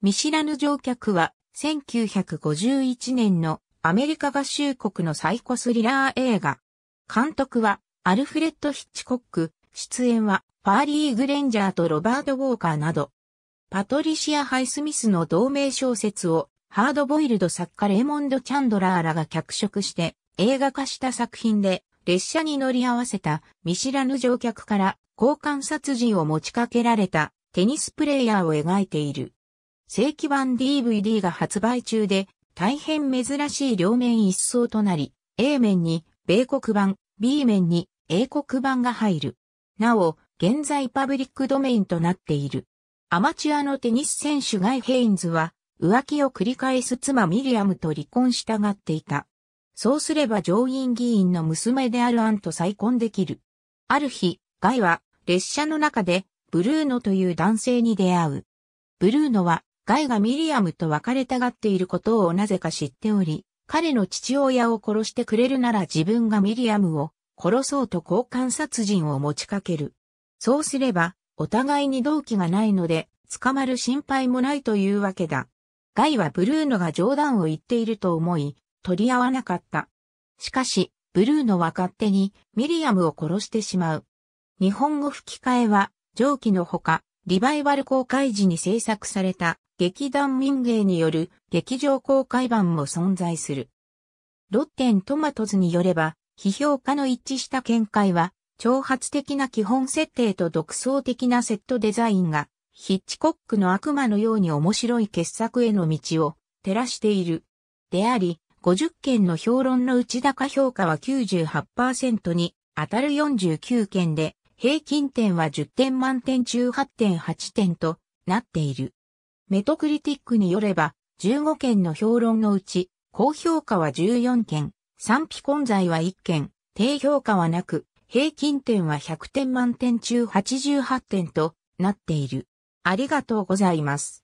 見知らぬ乗客は、1951年のアメリカ合衆国のサイコスリラー映画。監督は、アルフレッド・ヒッチコック、出演は、パーリー・グレンジャーとロバート・ウォーカーなど、パトリシア・ハイスミスの同名小説を、ハードボイルド作家レモンド・チャンドラーらが脚色して映画化した作品で列車に乗り合わせた見知らぬ乗客から交換殺人を持ちかけられたテニスプレイヤーを描いている。正規版 DVD が発売中で、大変珍しい両面一層となり、A 面に米国版、B 面に英国版が入る。なお、現在パブリックドメインとなっている。アマチュアのテニス選手ガイ・ヘインズは、浮気を繰り返す妻ミリアムと離婚したがっていた。そうすれば上院議員の娘であるアンと再婚できる。ある日、ガイは列車の中でブルーノという男性に出会う。ブルーノはガイがミリアムと別れたがっていることをなぜか知っており、彼の父親を殺してくれるなら自分がミリアムを殺そうと交換殺人を持ちかける。そうすれば、お互いに動機がないので、捕まる心配もないというわけだ。ガイはブルーノが冗談を言っていると思い、取り合わなかった。しかし、ブルーノは勝手にミリアムを殺してしまう。日本語吹き替えは、上記のほか、リバイバル公開時に制作された劇団民芸による劇場公開版も存在する。ロッテントマトズによれば、批評家の一致した見解は、挑発的な基本設定と独創的なセットデザインが、ヒッチコックの悪魔のように面白い傑作への道を照らしている。であり、50件の評論の内高評価は98%に当たる49件で、平均点は10点満点中8.8点となっている。メトクリティックによれば、15件の評論のうち、高評価は14件、賛否混在は1件、低評価はなく、平均点は100点満点中88点となっている。ありがとうございます。